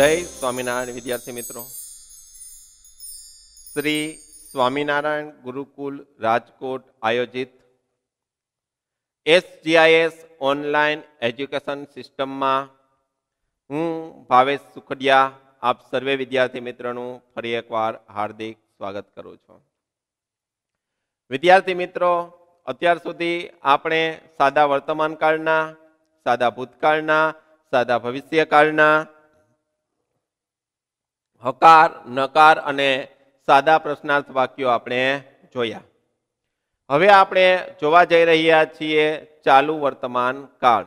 જય સ્વામિનારાયણ વિદ્યાર્થી મિત્રો શ્રી સ્વામિનારાયણ ગુરુકુલ રાજકોટ આયોજિત એસજીઆઈએસ ઓનલાઈન એજ્યુકેશન સિસ્ટમમાં હું ભાવેશ સુખડિયા આપ સર્વે વિદ્યાર્થી મિત્રનું ફરી એકવાર હાર્દિક સ્વાગત કરું છું વિદ્યાર્થી મિત્રો અત્યાર સુધી આપણે સાદા વર્તમાનકાળના સાદા ભૂતકાળના સાદા ભવિષ્યકાળના હકાર નકાર અને સાદા પ્રશ્નાર્થ વાક્યો આપણે જોયા હવે આપણે જોવા જઈ રહ્યા છીએ ચાલુ વર્તમાન કાળ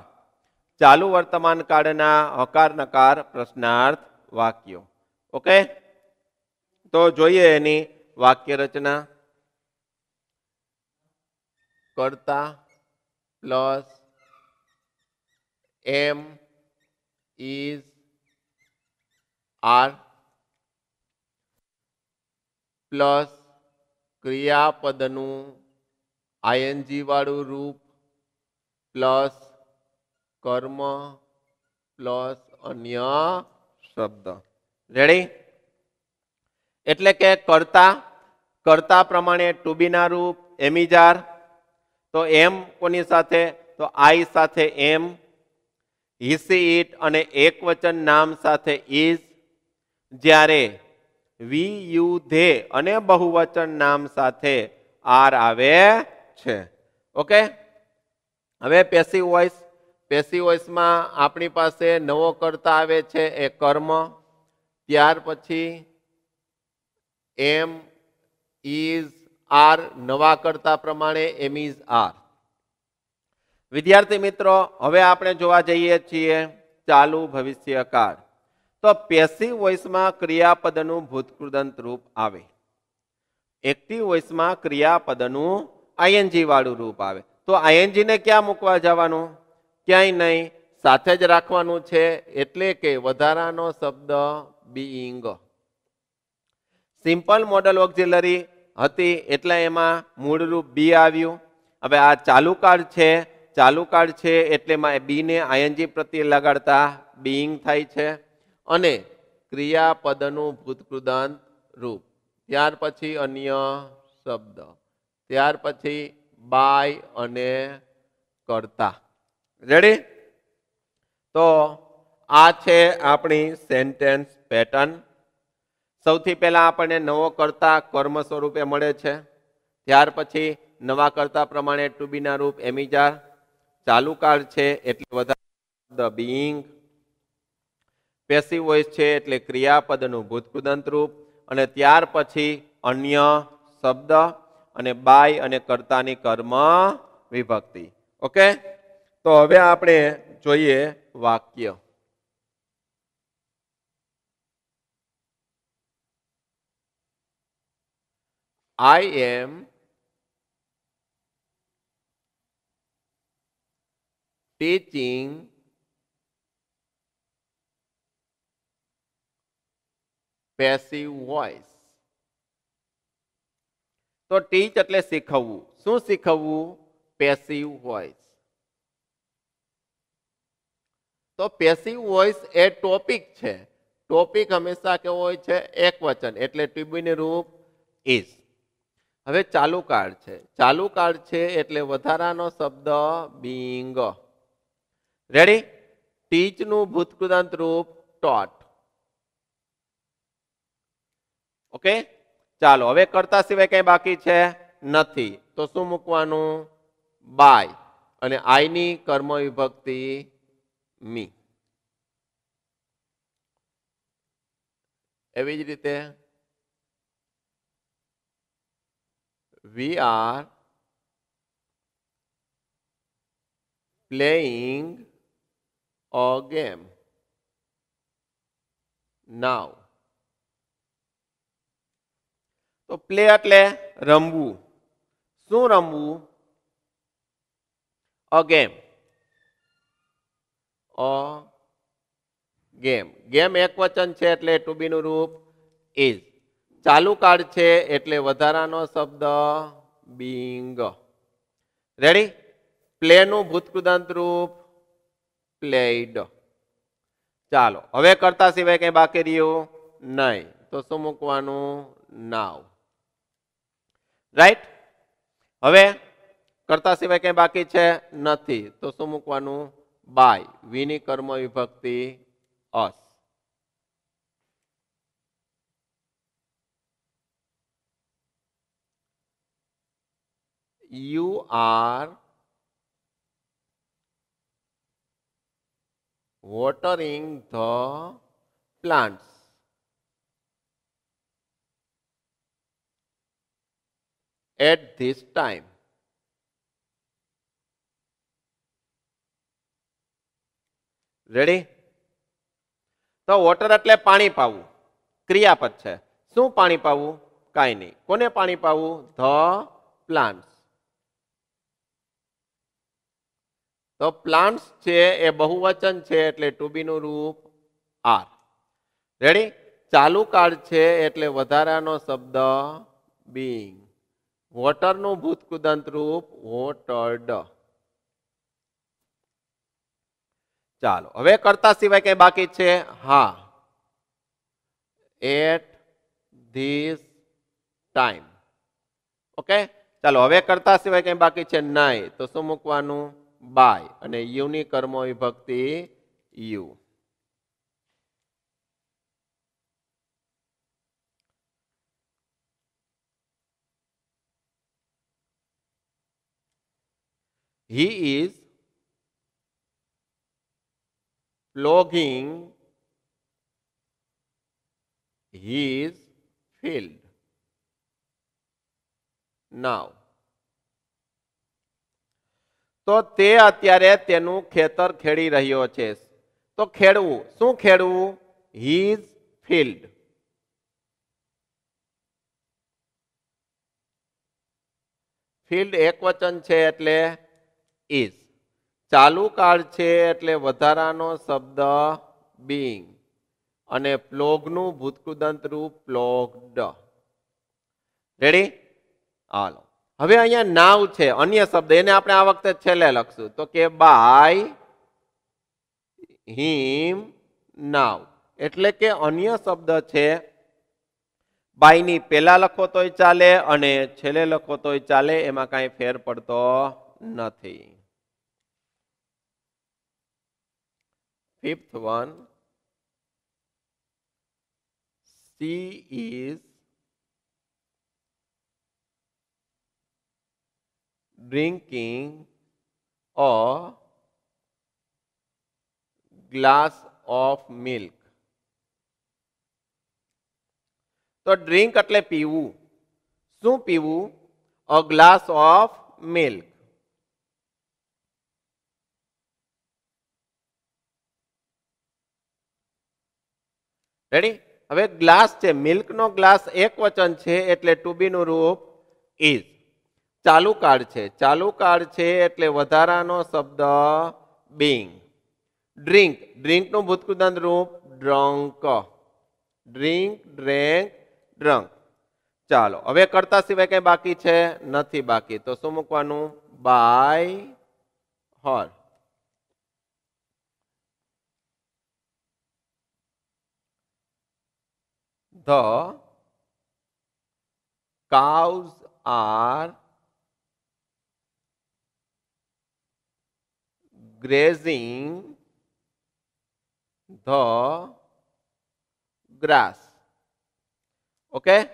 ચાલુ વર્તમાન કાળના હકાર નકાર પ્રશ્નાર્થ વાક્યો ઓકે તો જોઈએ એની વાક્ય રચના કરતા plus am is are plus ક્રિયાપદનું આયનજીવાળું રૂપ પ્લસ કર્મ પ્લસ અન્ય શબ્દ રેડી એટલે કે કરતા કરતા પ્રમાણે ટુબીના રૂપ એમિજાર તો એમ કોની સાથે તો આઈ સાથે એમ હિસી ઇટ અને એકવચન નામ સાથે ઇઝ જ્યારે વિયુધે અને બહુવચન નામ સાથે આર આવે છે ઓકે હવે પેસી વોઇસ પેસી વોઇસમાં આપણી પાસે નવો કરતા આવે છે એ કર્મ ત્યાર પછી એમ ઇઝ આર નવા કરતા પ્રમાણે એમ ઇઝ આર વિદ્યાર્થી મિત્રો હવે આપણે જોવા જઈએ છીએ ચાલુ ભવિષ્યકાળ તો પેસિવ વોઇસમાં ક્રિયાપદનું ભૂતકૃદંત રૂપ આવે એક્ટિવ વોઇસમાં ક્રિયાપદનું આઈએનજી વાળું રૂપ આવે તો આઈએનજી ને ક્યાં મૂકવા જવાનું ક્યાંય નહીં સાથે જ રાખવાનું છે એટલે કે વધારાનો શબ્દ બીઈંગ સિમ્પલ મોડલ ઓક્ઝિલરી હતી એટલે એમાં મૂળરૂપ બી આવ્યું હવે આ ચાલુ કાળ છે ચાલુ કાળ છે એટલે એમાં બીને આઈએનજી પ્રત્યે લગાડતા બીઈંગ થાય છે અને ક્રિયાપદનું ભૂતકૃદાંત રૂપ ત્યાર પછી અન્ય શબ્દ ત્યાર પછી બાય અને કરતા રેડી તો આ છે આપણી સેન્ટેન્સ પેટર્ન સૌથી પહેલાં આપણને નવો કરતા કર્મ સ્વરૂપે મળે છે ત્યાર પછી નવા કરતા પ્રમાણે ટુબીના રૂપ એમિજાર ચાલુ કાળ છે એટલે વધારે ધ બિંગ પેસિવ વોઇસ છે એટલે ક્રિયાપદનું ભૂતકૃદંત રૂપ અને ત્યાર પછી અન્ય શબ્દ અને બાય અને કર્તાની કર્મ વિભક્તિ ઓકે તો હવે આપણે જોઈએ વાક્ય I am teaching passive voice તો ટીચ એટલે શીખવવું શું શીખવવું પેસિવ વોઇસ તો પેસિવ વોઇસ એ ટોપિક છે ટોપિક હંમેશા કેવો હોય છે એક વચન એટલે ટીબીની રૂપ ઇઝ હવે ચાલુ કાળ છે ચાલુ કાળ છે એટલે વધારાનો શબ્દ બિંગ રેડી ટીચનું ભૂતકૃતાંત રૂપ ટોટ ઓકે ચાલો હવે કરતા સિવાય કંઈ બાકી છે નથી તો શું મૂકવાનું બાય અને આઈની કર્મ વિભક્તિ મી એવી જ રીતે we are playing a game now તો પ્લે એટલે રમવું શું રમવું a game a game game એક વચન છે એટલે ટુ બીનું રૂપ ઇઝ ચાલુ કાર્ડ છે એટલે વધારાનો શબ્દ બિંગ રેડી પ્લેનું ભૂતકૃદાંત રૂપ પ્લેડ ચાલો હવે કરતા સિવાય કંઈ બાકી રહ્યું નહીં તો શું મૂકવાનું નાવ રાઈટ હવે કરતા સિવાય કંઈ બાકી છે નથી તો શું મૂકવાનું બાય વિની કર્મ વિભક્તિ અસ you are watering the plants at this time. Ready તો વોટર એટલે પાણી પાવું ક્રિયાપદ છે શું પાણી પાવું કાંઈ નહીં કોને પાણી પાવું ધ પ્લાન્ટ્સ તો પ્લાન્ટ્સ છે એ બહુવચન છે એટલે ટુ નું રૂપ આર રેડી ચાલુ કાળ છે એટલે વધારાનો શબ્દ બિંગ વોટરનું ભૂતકુદંત રૂપ વોટર્ડ ચાલો હવે કરતા સિવાય કઈ બાકી છે હા એટ ધીસ ટાઈમ ઓકે ચાલો હવે કરતા સિવાય કઈ બાકી છે નાય તો શું મૂકવાનું બાય અને યુની કર્મ વિભક્તિ you he is flogging his field. Now, તો તે અત્યારે તેનું ખેતર ખેડી રહ્યો છે તો ખેડવું શું ખેડવું હિઝ ફિલ્ડ ફિલ્ડ એક વચન છે એટલે ઇઝ ચાલુ કાળ છે એટલે વધારાનો શબ્દ બિંગ અને પ્લોગનું ભૂતકૃદંત રૂપ પ્લોગડ રેડી હાલો હવે અહીંયા નાવ છે અન્ય શબ્દ એને આપણે આ વખતે છેલ્લે લખશું તો કે બાય હિમ નાવ એટલે કે અન્ય શબ્દ છે બાયની પહેલા લખો તોય ચાલે અને છેલ્લે લખો તોય ચાલે એમાં કાંઈ ફેર પડતો નથી fifth one c is drinking a glass of milk તો ડ્રિંક એટલે પીવું શું પીવું a glass of milk ready હવે ગ્લાસ છે મિલ્કનો ગ્લાસ એક વચન છે એટલે ટુ બીનું રૂપ ઇઝ ચાલુ કાળ છે ચાલુ કાળ છે એટલે વધારાનો શબ્દ બિંગ ડ્રિંક ડ્રિંકનું ભૂતકૃદંત રૂપ ડ્રંક ડ્રિંક ડ્રેંક ડ્રંક ચાલો હવે કરતા સિવાય કંઈ બાકી છે નથી બાકી તો શું મૂકવાનું બાય હોર the cows are grazing the grass. Okay?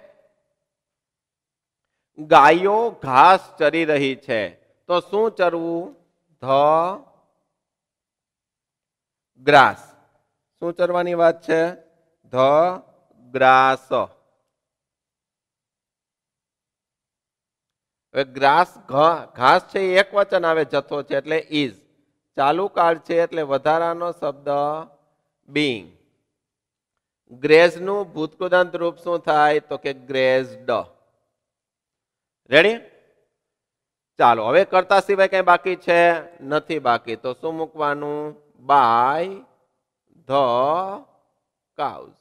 ગાયો ઘાસ ચરી રહી છે તો શું ચરવું ધ ગ્રાસ શું ચરવાની વાત છે ધ ગ્રાસ હવે ગ્રાસ ઘાસ છે એ એક વચન આવે જથ્થો છે એટલે ઇઝ ચાલુ કાળ છે એટલે વધારાનો શબ્દ બિંગ ગ્રેઝનું ભૂતકૃદાંત રૂપ શું થાય તો કે ગ્રેઝ ડ રેડી ચાલો હવે કરતા સિવાય કઈ બાકી છે નથી બાકી તો શું મૂકવાનું by the cause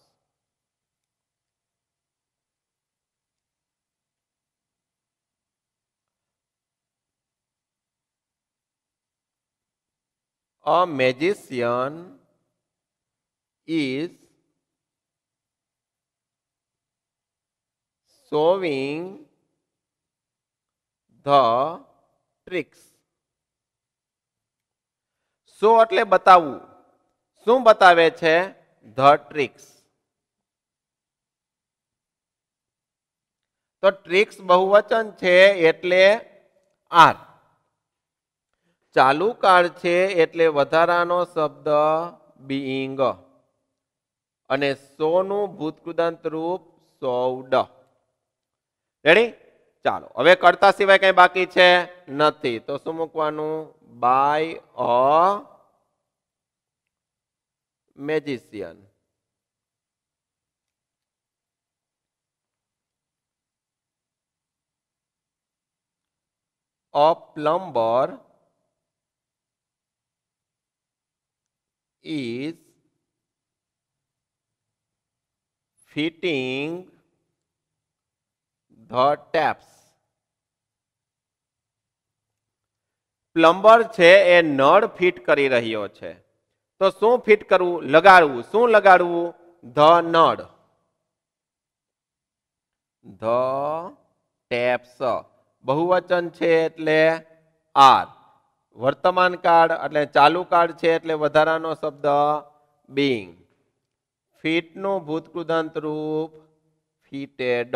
a magician is showing the tricks show એટલે બતાવવું શું બતાવે છે ધ ટ્રિક્સ તો ટ્રિક્સ બહુવચન છે એટલે આર ચાલુ કાળ છે એટલે વધારાનો શબ્દ બીઈંગ અને સોનું ભૂતકૃદાંત રૂપ સૌડ રેડી ચાલો હવે કરતા સિવાય કઈ બાકી છે નથી તો શું મૂકવાનું by a magician a plumber is fitting the taps plumber છે એ નળ ફિટ કરી રહ્યો છે તો શું ફિટ કરવું લગાડવું શું લગાડવું ધ નળ ધ ટેપ્સ બહુવચન છે એટલે આર વર્તમાન કાળ એટલે ચાલુ કાળ છે એટલે વધારાનો શબ્દ બિંગ ફીટનું ભૂતકૃદાંત રૂપ ફીટેડ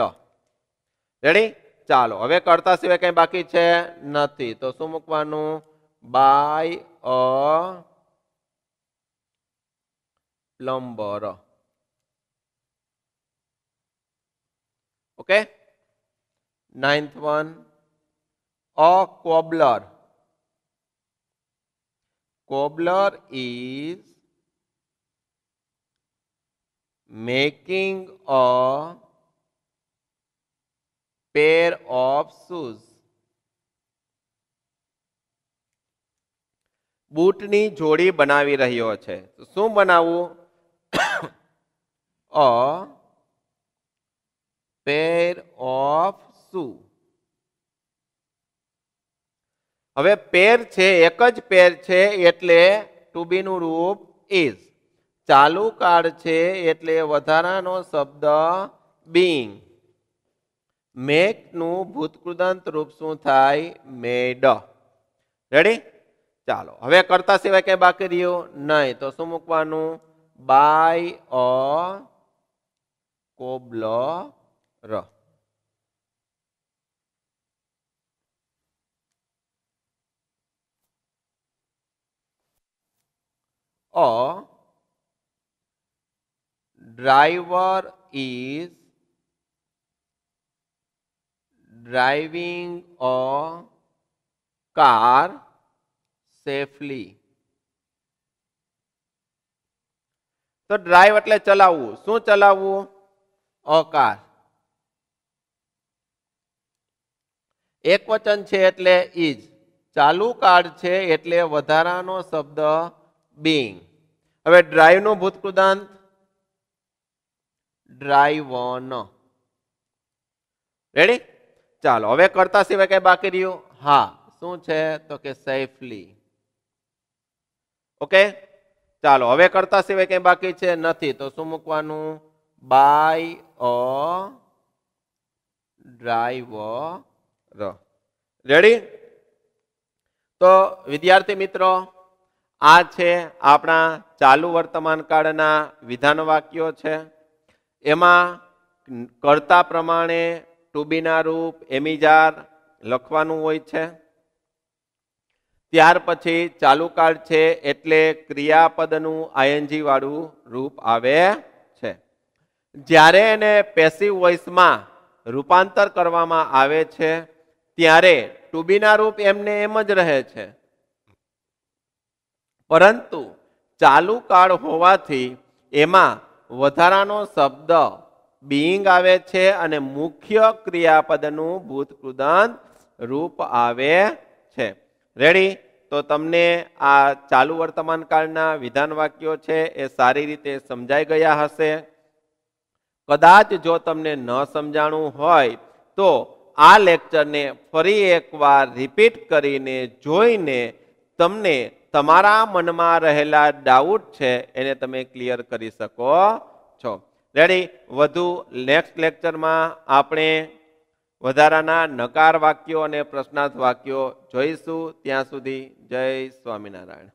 રેડી ચાલો હવે કરતા સિવાય કંઈ બાકી છે નથી તો શું મૂકવાનું by a plumber okay ninth one a cobbler cobbler is making a pair of shoes બૂટની જોડી બનાવી રહ્યો છે તો શું બનાવવું અ પેર ઓફ શૂ હવે પેર છે એક જ પેર છે એટલે ટુ બીનું રૂપ ઇઝ ચાલુ કાળ છે એટલે વધારાનો શબ્દ બિંગ મેકનું ભૂતકૃદંત રૂપ શું થાય મેડ રેડી ચાલો હવે કરતા સિવાય કંઈ બાકી રહ્યું નહીં તો શું મૂકવાનું by a cobbler a driver is driving a car safely તો ડ્રાઈવ એટલે ચલાવવું શું ચલાવવું અ કાર એક વચન છે એટલે ઇજ ચાલુ કાર્ડ છે એટલે વધારાનો શબ્દ બીંગ હવે ડ્રાઈવનો ભૂતકૃદાંત ડ્રાઈવન રેડી ચાલો હવે કરતા સિવાય કઈ બાકી રહ્યું હા શું છે તો કે સેફલી ઓકે ચાલો હવે કરતા સિવાય કઈ બાકી છે નથી તો શું મૂકવાનું બાય અ ડ્રાઈવર રેડી તો વિદ્યાર્થી મિત્રો આ છે આપણા ચાલુ વર્તમાન કાળના વિધાન વાક્યો છે એમાં કરતા પ્રમાણે ટુબીના રૂપ એમિજાર લખવાનું હોય છે ત્યાર પછી ચાલુ કાળ છે એટલે ક્રિયાપદનું આઈએનજી વાળું રૂપ આવે છે જ્યારે એને પેસિવ વોઇસમાં રૂપાંતર કરવામાં આવે છે ત્યારે ટુ રૂપ એમને એમ જ રહે છે પરંતુ ચાલુ કાળ હોવાથી એમાં વધારાનો શબ્દ બિંગ આવે છે અને મુખ્ય ક્રિયાપદનું ભૂતકૃદંત રૂપ આવે છે રેડી તો તમને આ ચાલુ વર્તમાન કાળના વિધાન વાક્યો છે એ સારી રીતે સમજાઈ ગયા હશે કદાચ જો તમને ન સમજાણું હોય તો આ લેક્ચરને ફરી એકવાર રિપીટ કરીને જોઈને તમને તમારા મનમાં રહેલા ડાઉટ છે એને તમે ક્લિયર કરી શકો છો રેડી વધુ નેક્સ્ટ લેક્ચરમાં આપણે વધારાના નકાર વાક્યો અને પ્રશ્નાર્થ વાક્યો જોઈશું ત્યાં સુધી જય સ્વામિનારાયણ